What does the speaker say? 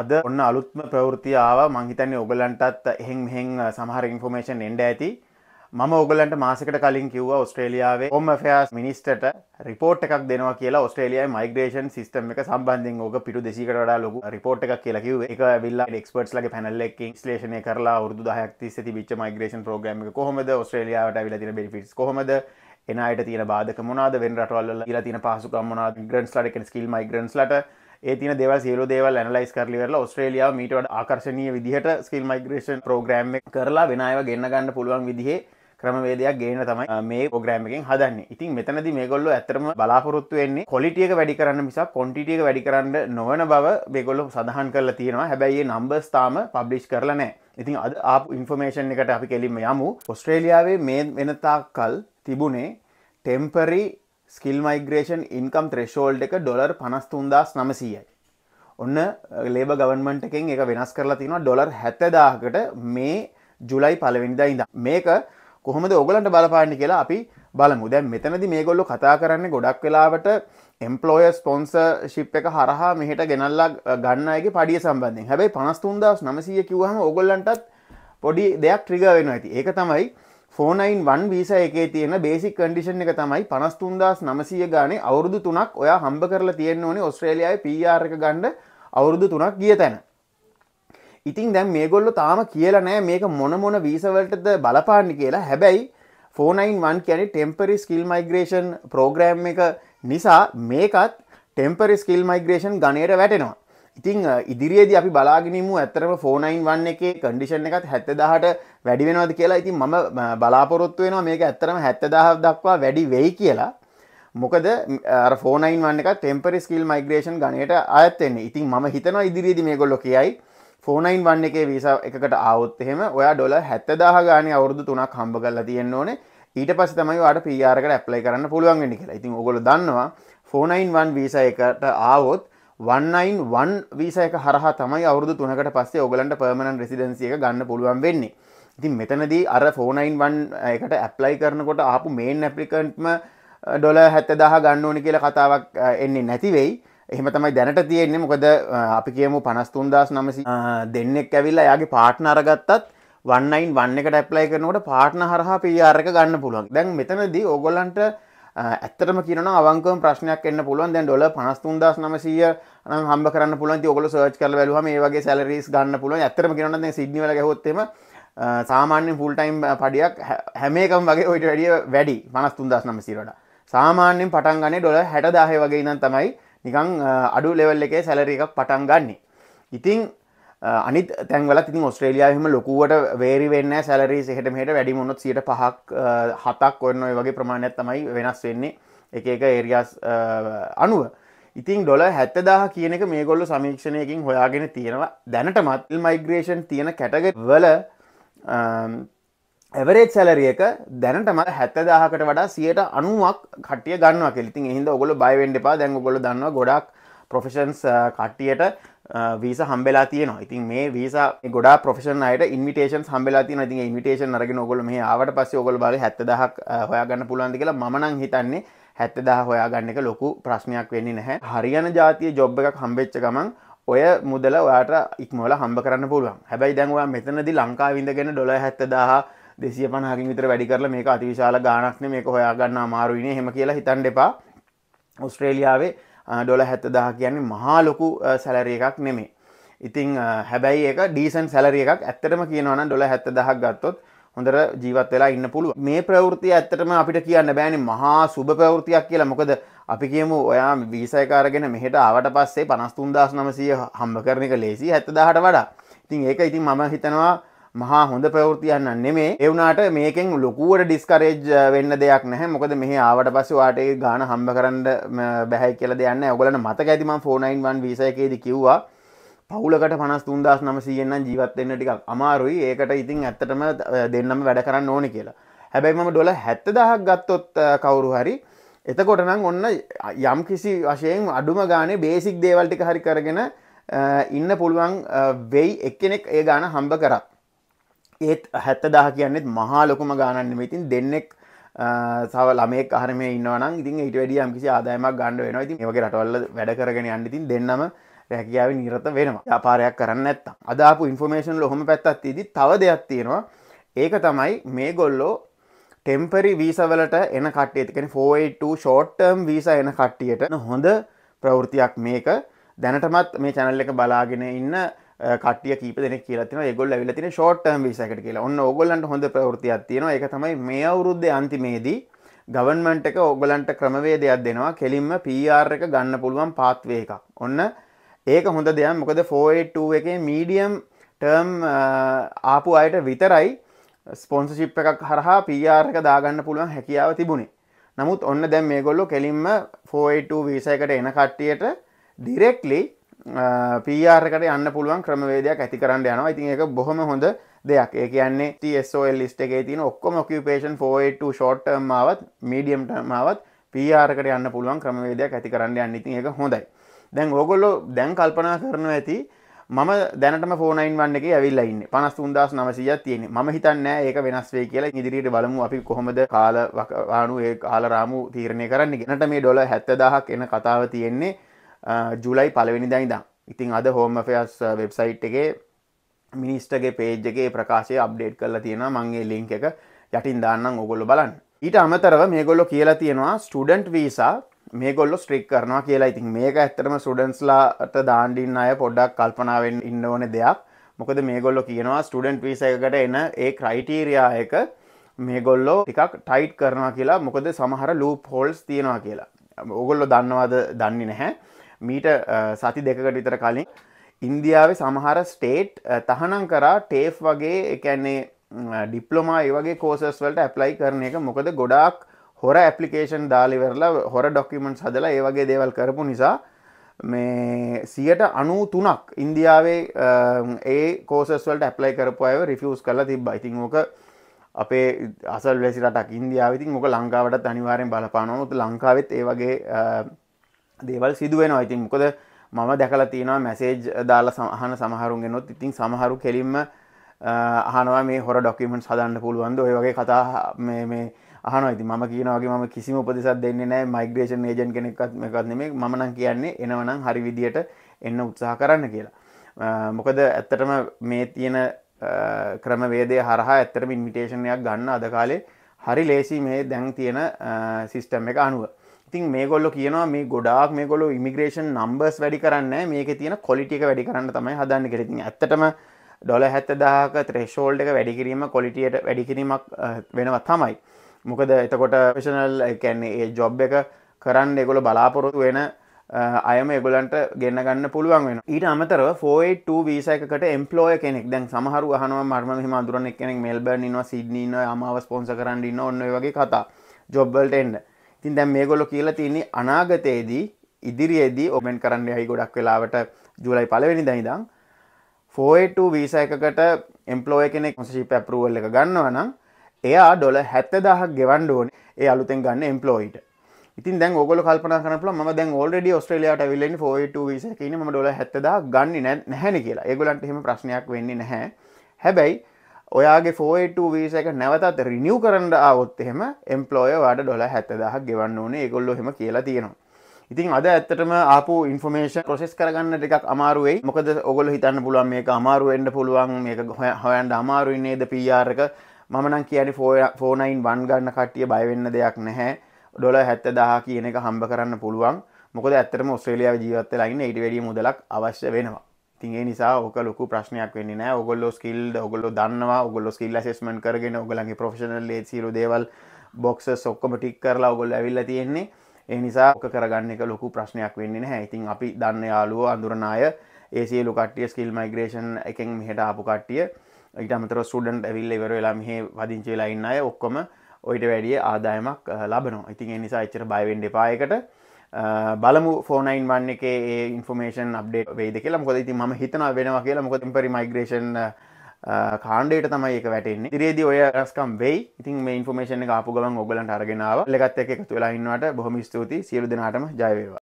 අද ඔන්න අලුත්ම ප්‍රවෘතියාව මංහිතන්නේ ඔගලන්ටත් එහෙන් මෙහෙන් සමහර ඉන්ෆෝමේෂන් එන්ඩ ඇති මම ඔගලන්ට මාසකට කලින් කිව්ව ඔස්ට්‍රේලියාවේ ඔොම ෆයාස් මිනිස්ටට රිපෝට් එකක් දෙනවා කියලා ඔස්ට්‍රේලියයි මයිග්‍රේෂන් සිස්ටම් එක සම්බන්ධින් ඕක පිටු දෙසිකට වඩා ලොකු රිපෝට් එකක් කියලා කිව් එක විල්ලා එක්ස්පර්ට්ලගේ පැනල්ලෙක් ස්ලේෂනය කරලා වරුදු දහයක් තිස්ස තිබිච් මයිග්‍රේෂන් ප්‍රෝග්‍රම එක කොහොමද ඔස්ට්‍රේලියාවට විලා තින බෙනිෆිටස් කොහොමද එනයට තියෙන බාධක මොනාද වෙන් රටවල්ල ඉලා තින පහසුකම් මොනාද ග්‍රන්ස්ලට කෙන ස්කිල් මයිග්‍රන්ස්ලට ඒතින දෙව සියලු දේවල් ඇනලයිස් කරලිවල ඔස්ට්‍රේලියාව මීටවට ආකර්ශණය විදිහට ස්කිල් මයිග්‍රේෂන් ප්‍රෝග්‍රම් කරලා වෙනව ගන්න ගන්න පුළුවන් විදිහේ ක්‍රමවේදයක් ගේන තමයි මේ පෝග්‍රෑමකින් හදන්න ඉතින් මෙතනද මේගොල්ල ඇතරම බලාපොරොත්තු වෙන්නේ කොලිටියක වැඩි කරන්න මිසා කොන්ටිටියක වැඩි කරන්න නොවන බව බෙගොල්ලො සඳහන් කරලා තියෙනවා හැබැයි නම්බස් තාම පබ්ලිෂ් කරලනෑ ඉතින් අද ආපු ඉන්ෆර්මේෂන් එකට අපි කෙලින්ම යමු ඔස්ට්‍රේලියාවේ මේ වෙනතා කල් තිබුණේ temporary skill migration income threshold එක ඩොර් පනස්තුන්දස් නමසීයයි. ඔන්න ලේබ ගවන්මට එකෙන් එක වෙනස් කරලා තින ඩොර් හැතදාහකට මේ ජුලයි පලවෙනිදා ඉඳ මේක කොහොමද ඔගලන්ට බලපාන්න කියලා අපි බලමු දැන් මෙතනදි මේගොල්ලො කතා කරන්න ගොඩක් වෙලාවට එම්පලෝය ස්පොන්ස ශිප් එක හරහා මෙහට ගෙනල්ලා ගන්නයගේ පඩිය සම්බන්ධෙන් හැබයි පනස්තුන්දස් නමසය කිවහම ඔගොල්ලන්ටත් පොඩි දෙයක් ට්‍රිග වෙන ඇති ඒක තමයි ෆෝනයින් වන් වීස එකේ තියෙන බේසික් කඩිෂන් එක තමයි පනස්තුන්දස් නමසය ගානේ අවුරුදු තුනක් ඔයා හම්බ කරලා තියෙන්න්න ඕනේ ඔස්ට්‍රේලියයි පිආර එක ගණ්ඩ අවුරුදු තුනක් ගිය තැන ඉතින් දැම් මේගොල්ලො තාම කියලා නෑ මේක මොන මොන වීසවලටද බලපාන්න කියලා හැබැයි ෆෝනයින් වන් කියැනෙ ටෙම්පරි ස්කිල් මයිග්‍රේෂන් ප්‍රෝග්‍රෑම් එක නිසා මේකත් ටෙම්පරි ස්කිල් මයිග්‍රේෂන් ගනයට වැටෙනවා ඉතිං ඉදිරියේද අපි බලාගෙනමු ඇත්තරම ෆෝනයින් වන්න එක කඩිෂන් එකත් හැත්තදාහට වැඩි වෙනවාද කියලා ඉතින් මම බලාපොරොත්තු වෙනවා මේක ඇත්තරම හැත්තදාහ දක්වා වැඩි වෙයි කියලා මොකද ෆෝනයින් වන්න එක ටෙම්පරි ස්කිල් මයිග්‍රේෂන් ගනයට අයත්තෙන්නේ ඉතින් ම හිතනවා ඉදිරියේද මේ ගොල්ලො කියයි ෆෝනයින් වන්න එකේ වීසා එකට අවුත් එහෙම ඔයා ඩොල හැත්තදාහ ගානය අවුරුදු තුනක් හම්බ කරලා තියෙන්න ඕනේ ඊට පස්ස තමයි වාට පියාරකට ඇප්ලයි කරන්න පුළුවන්ගෙනි කියලා ඉතින් ඔගොල දන්නවා ෆෝනයින් වන් වීසා එකට ආවොත් 191 වීසයක හරහ තමයි අවුදු තුනකට පස්සේ ඔගලන්ට පර්මණන් රෙසිඩන්සිය ගන්න පුළුවන් වෙන්නේ ඉතින් මෙතනදී අර 491 එකට ඇප්ලයි කරනකොට ආපු මේන් ඇපලිකන්ට්ම ඩොල හැත්තදාහ ගන්න ඕනි කියලා කතාවක් එන්නේ නැතිවෙයි එහෙම තමයි දැනට තියෙන්නේ මොකද අපි කියමු පනස්තුන්දස් නමසි දෙන්නෙක් ඇවිල්ලා යාගේ පාට්න අරගත්තත් වන්නයින් වන්න එකට ඇප්ලයි කරනකොට පාට්න හරහා පිආරක ගන්න පුළුවන් දැන් මෙතනදී ඕගොල්ලන්ට ඇත්තටම කියන අවංකම ප්‍රශ්නයක් එන්න පුළුවන් දැන් ඩොල පනස්තුන්දස් නමසීය හම්බ කරන්න පුළුවන් ඔගොල සර්ච් කරල බැලුවම මේ වගේ සැලරීස් ගන්න පුළුවන් ඇත්තම කියනොත් සිඩ්නි වල ගහොත්තම සාමාන්‍ය ෆුල් ටයිම් පඩියක් හැමේකම වගේ ඔයිට වැඩිය වැඩි 53900 සිරට සාමාන්‍යයෙන් පටන් ගන්නේ ඩොලර් 60000 වගේ ඉඳන් තමයි නිකන් අඩු ලෙවල් එකේ සැලරි එකක් පටන් ගන්නෙ. ඉතින් අනිත් තැන්වල ඉතින් ඔස්ට්‍රේලියයාහම ලොකුවට වේරි වෙන්න සැලරි සිහට මෙහට වැඩි මුණොත් සියට පහක් හතක් ඔන්න ඔය වගේ ප්‍රමාණයක් තමයි වෙනස් වෙන්නේ එක එක ඒරියස් අනුව ඉතින් ඩොල හැත්තදාහ කියනක මේ ගොල්ල සමීක්ෂණයකින් හොයාගෙන තියෙනවා දැනට මත්ල් මයිග්‍රේෂන් තියෙන කැටග වල ඇවරේජ් සැලරියක දැනට මට හැත්තදාහකට වඩා සියට අනුවක් කටිය ගන්න කෙලිති හිද ඔගොල බයිවෙන්ඩ එපා දැන් ගොල දන්න ගොඩක් පොෆෙෂන්ස් කට්ටියට වීස හම්බෙලා තියනවා ඉතින් මේ වීස ගොඩා පොෆෙෂන් අයට ඉන්විටේන් හම්බෙලා තින ඉතින් ඉන්විටේන් අරගෙන ඔගොල මේ ආවට පස්සේ ඔගොල බල හැත්තදහක් හොයාගන්න පුළුවන්දි කියලා මනං හිතන්නේ හැත්තදා හොයාගන්න එක ලොකු ප්‍රශ්නයක් වෙන්නේ නැහැ හරියන ජාතිය ජොබ් එකක් හම්බෙච්ච ගමන් ඔය මුදල ඔයාට ඉක්මොල හම්බ කරන්න පුළුවන් හැබැයි දැන්වා මෙතනදි ලංකාවිඳගෙන ඩොල හැත්තදාහ දෙසිය පනහකින් විතර වැඩි කරල මේ අතිවිශාල ගානක්න මේක හොයාගන්න අමාරුවනේ හෙම කියලා හිතන් දෙපා ඔස්ට්‍රේලියාවේ ඩොල හැත්තදාහ කියන්නේ මහා ලොකු සැලරිය එකක් නෙමේ ඉතිං හැබැයි එක ඩීසන් සැලරිය එකක් ඇත්තටම කියනවන ඩොල හැත්තදහක් ගත්තොත් හොඳට ජීවත් වෙලා ඉන්න පුළුව මේ ප්‍රවෘතිය ඇත්තටම අපිට කියන්න බෑනි මහා සුභ ප්‍රවෘතියක් කියලා මොකද අපි කියමු ඔයා වීසයකාරගෙන මෙහට ආවට පස්සේ පනස්තුන්දස් නමසය හම්බ කරන එක ලේසි ඇත්තදාහට වඩා ඉතින් ඒක ඉතින් මම හිතනවා මහා හොඳ ප්‍රවෘතියන්න නෙමේ එවුනාට මේකෙන් ලොකුවට ඩිස්කරේජ් වෙන්න දෙයක් නැහැ මොකද මෙහ ආවට පස්ස වාටේ ගාන හම්බ කරන්න බැහැ කියල දෙන්න ඔගලන මතක ඇතිම ෆෝනයින් වන් විසයකේද කිව්වා පවුලකට පනස් තුන්දස් නමසයෙන් ජීවත්වෙන්න ටික් අමාරුයි ඒකට ඉතින් ඇත්තටම දෙන්නම වැඩ කරන්න ඕන කියලා හැබැයි මම ඩොල හැත්ත දහක් ගත්තොත් කවුරු හරි එතකොටනම් ඔන්න යම් කිසි වශයෙන් අඩුම ගානේ බේසික් දේවල්ටික හරි කරගෙන ඉන්න පුළුවන් වෙයි එක්කෙනෙක් ඒ ගාන හම්බ කරත් ඒත් හැත්ත දහ කියන්නෙත් මහා ලොකුම ගානන්න ඉතින් දෙන්නෙක් සව ළමේ කරම ඉන්නවන ඉතින් ඉට වැඩියම් කිසි ආදායමක් ගණඩ වෙන ඉතින් ඒවගේ රටවල්ල වැඩ කරගෙන අන්න ඉතින් දෙන්නම රැකියාව නිරත වෙනවා ්‍යාපාරයක් කරන්න ඇත්තම් අදාපු ඉන්ෆෝමේෂන් ලොහොම පැත්තත් දී තව දෙයක් තියෙනවා ඒක තමයි මේ ගොල්ලෝ ටෙම්පරි වීසවලට එන කට්ටේතිකෙන 482 ෂෝට්ටර්ම් වීස එන කට්ටියට හොඳ ප්‍රවෘතියක් මේක දැනටමත් මේ චැනල් එක බලාගෙන ඉන්න කටිය කීප දෙන කියලතින ගොල් ඇවිලතින ෂෝට්ටම් විසකට කියලා ඔන්න ඔගොල්ලන්ට හොඳ ප්‍රවෘතියක් තියෙනවා එක තමයි මේ අවුරුද්ධ අන්තිමේදී ගවන්මන්ට එක ඔගලන්ට ක්‍රමවේදයක් දෙනවා කෙලින්ම පR එක ගන්න පුළුවන් පාත්වේ එකක් ඔන්න ඒක හොඳ දෙයක් මොකද 482 එකේ මීඩියම් ටර්ම් ආපු අයට විතරයි ස්පොන්සර්ෂිප් එකක් හරහා PR එක දාගන්න පුළුවන් හැකියාව තිබුණේ. නමුත් ඔන්න දැන් මේගොල්ලෝ කෙලින්ම 482 වීසා එකට එන කට්ටියට ඩිරෙක්ට්ලි PR එකට යන්න පුළුවන් ක්‍රමවේදයක් ඇති කරන්න යනවා. ඉතින් ඒක බොහොම හොඳ දෙයක්. ඒ කියන්නේ TSOL list එකේ තියෙන ඔක්කොම occupation 482 short term ආවත් medium term ආවත් PR එකට යන්න පුළුවන් ක්‍රමවේදයක් ඇති කරන්න යන්න. ඉතින් ඒක හොඳයි. දැන් ඕගොල්ලෝ දැන් කල්පනා කරනවා ඇති මම දැනටම ෆෝනයින් වන්න එක ඇවිල්ලයින්න පනස් තුන්දස් නමසිය තියෙන ම හිතන්නෑ ඒක වෙනස්වේ කියලා ඉදිරිට බලමු අපි කොහොමද කාලවානු ඒ කාලරාමු තීරණය කරන්න ගෙනට මේ ඩොල හැත්තදාහක් එන කතාව තියෙන්නේ ජුලයි පලවෙනිදයිදා ඉතිං අද හෝමෆයස් වෙබ්සයිට් එකේ මිනිස්ටගේ පේජ්ගේ ප්‍රකාශය අප්ඩේට් කරලා තියෙන මංගේ ලිංක එක යටින් දාන්නම් ඔගොල්ලු බලන්න ඊට අමතරව මේගොල්ලො කියලා තියෙනවා ස්ටඩන්ට් වීසා මේ ගොල්ල ස්ට්‍රික් කරනවා කියලා ඉතින් මේක ඇත්තටම සුඩන්ස්ලාට දාණ්ඩින්න අය පොඩ්ඩක් කල්පනාවෙන් ඉන්න ඕන දෙයක් මොකද මේ ගොල්ලො කියනවා ස්ටඩන්ට් පිස එකකට එන ඒ ක්‍රයිටීරයා එක මේ ගොල්ලෝ එකක් ටයිට් කරනවා කියලා මොකද සමහර ලූප හෝල්ස් තියෙනවා කියලා ඔගොල්ලො දන්නවාද දන්නේ නැහැ මීට සති දෙකට විතර කලින් ඉන්දියාවේ සමහර ස්ටේට් තහනම් කරා ටේෆ් වගේ එකන්නේ ඩිප්ලොමා ඒ වගේ කෝසස් වලට ඇප්ලයි කරන එක මොකද ගොඩාක් හොර ඇපලිකේෂන් දාලිවරලා හොර ඩොක්කමෙන්ට් හදලා ඒවගේ දේවල් කරපු නිසා මේ සියට අනු තුනක් ඉන්දියාවේ ඒ කෝසස්වලට ඇපලයි කරපු අය රිෆියස් කලා තිබ ඉතිං ඕක අපේ අසල් වැසිරටක් ඉන්දියාවවිතින් ඕක ලංකාවට අනිවාරෙන් බලපානොත් ලංකාවෙත් ඒවගේ දේවල් සිදුවෙන අයිතින් මොකද මම දැකලා තියෙනවා මැසේජ් දාලා සහන සමහරුන්ගෙනොත් ඉතින් සමහරු කෙලින්ම අහනවා මේ හොර ඩොක්කමෙන්ට් සදන්න පුළුවන්ද ඔයගේ කතා මේ අහන ඇති ම කියනවගේ ම කිසිම උපදෙසක් දෙන්නේ නෑ මයිග්‍රේෂන් ඒජන් කෙනෙක්ත් එකක්ත් මේ මනන් කියන්නේ එනවනම් හරි විදියට එන්න උත්සාහ කරන්න කියලා මොකද ඇත්තටම මේ තියෙන ක්‍රමවේදය හරහා ඇත්තරම ඉන්මිටේෂණයක් ගන්න අද කාලේ හරි ලේසි මේ දැන් තියෙන සිිස්ටම් එක අනුව ඉතින් මේ ගොල්ල කියනවා මේ ගොඩාක් මේ ගොලු ඉමිග්‍රේෂන් නම්බර්ස් වැඩි කරන්න මේක තියෙන කොලිටික වැඩි කරන්න තමයි හදන්න කෙරෙති ඇත්තටම ඩොල හැත්තදාක ත්‍රේෂෝල්ඩ එක වැඩිකිරීම කොලිටියට වැඩිකිරීමක් වෙනවා තමයි මොකද එතකොට පේෂනල් කැන්නේ ඒ ජොබ් එක කරන්න එකොළ බලාපොරොතු වෙන අයම එගොලන්ට ගෙන්න්න ගන්න පුළුවන් වෙන ඊට අමතරව ෆෝයිට වීසයකට එම්පලෝය කෙනෙක් දැන් සමහරු හන මර්ම හිම දුරන කෙනෙක් මෙල්බර්නිවා සිද්නීන අමාව ස්පොන්ස කරන්නන්න ඔන්න වගේ කතා ජොබ්බල්ට එන්ඩ තින් දැම් මේ ගොලො කියලා තියන්නේ අනාගතයේදී ඉදිරියේදී ඔබෙන් කරන්න හි ගොඩක් වෙලාවට ජුලයි පලවෙනි දනිදං ෆෝයිට වීසයකට එම්පලෝය කෙනෙක් සිිප ඇපරුවල් එක ගන්නවනම් එයා ඩොල හැත්ත දහක් ගෙවන්ඩ ඕන ඒ අලුතෙන් ගන්න එම්පලෝයිට ඉතින් දැන් ඔගොල කල්පන කරනල ම දැන් ඔල්ඩ ඔස්ට්‍රලයාට විල්ලෙන් ෝට කියන ම ොල හැත්තදා ගන්න නැහැන කියලා ඒගොලන්ට හෙම ප්‍රශ්නයක් වෙන්නේ නැහැ හැබැයි ඔයාගේ ෆෝට වීස එක නැවතත් රිනිියව් කරන්න අවොත් එහෙම එම්පලෝය වාඩ ඩොල හැත්තදහක් ගෙවන්න ඕනේ ඒගොල්ලො හෙම කියලා තියෙනවා ඉතින් අද ඇත්තටම ආපු ඉන්ෆර්මේෂන් ප්‍රොසෙස් කරගන්න එකක් අමාරුවයි මොකද ඔගොල හිතන්න පුළුවන් මේක අමාරුවෙන්ඩ පුළුවන් මේක හොයන්ඩ අමාරුයින්නේද පියාරක මමනං කියන ෆෝනයින් වන් ගන්න කට්ටිය බයවෙන්න දෙයක් නැහැ ඩොල හැත්ත දහ කියන එක හම්බ කරන්න පුළුවන් මොකද ඇත්තරම ඔස්ට්‍රේලියාව ජීවත්ත ලයින්න ඉට වැඩිය මුදලක් අවශ්‍ය වෙනවා තින්ගේ නිසා ඕක ලොකු ප්‍රශ්නයක් වෙන්නේ නෑ ඔගොල්ලො ස්කිල් ඔගොල්ලො දන්නවා ඔගොල්ලො ස්කිල් සෙස්මන් කරගෙන ඔගලගේ ප්‍රොෆෙෂනල් ලේ සිරු දේවල් බොක්ස සොක්කම ටික් කරලා ඔගොල් ඇවිල්ල තියෙන්නේ ඒ නිසා ඕක කරගන්න එක ලොකු ප්‍රශ්නයක් වෙන්නේ නැහැ ඉතින් අපි දන්න යාලුවෝ අඳුරනාය ඒ සියලු කට්ටිය ස්කිල් මයිග්‍රේෂන් එකෙන් මෙහට ආපු කට්ටිය ඊට අමතර සුඩන්ට ඇවිල්ල ඉවර වෙලා මෙහේ වදිංචි වෙලා ඉන්න අය ඔක්කොම ඔයිට වැඩිය ආදායමක් ලබනවා ඉතින් එනිසා එච්චර බයිවෙන්ඩ පායකට බලමු ෆෝනයින් වන්න එක ඉන්ෆෝමේෂන් අප්ඩේට වේද කියලා මොකද ඉතින් ම හිතන වෙනවා කියලා මොකද පරි මයිග්‍රේෂන් කාණ්ඩයට තමයි එක වැටෙන්නේ ඉරේදි ඔය රස්කම් වෙයි ඉතින් මේ ඉන්ෆෝමේෂන ආපු ගමන් ඔගලන්ට අරගෙනාව ලගත් එක තුලාඉන්නට බොහොම ස්තුති සියලු දෙනාටම ජයවේවා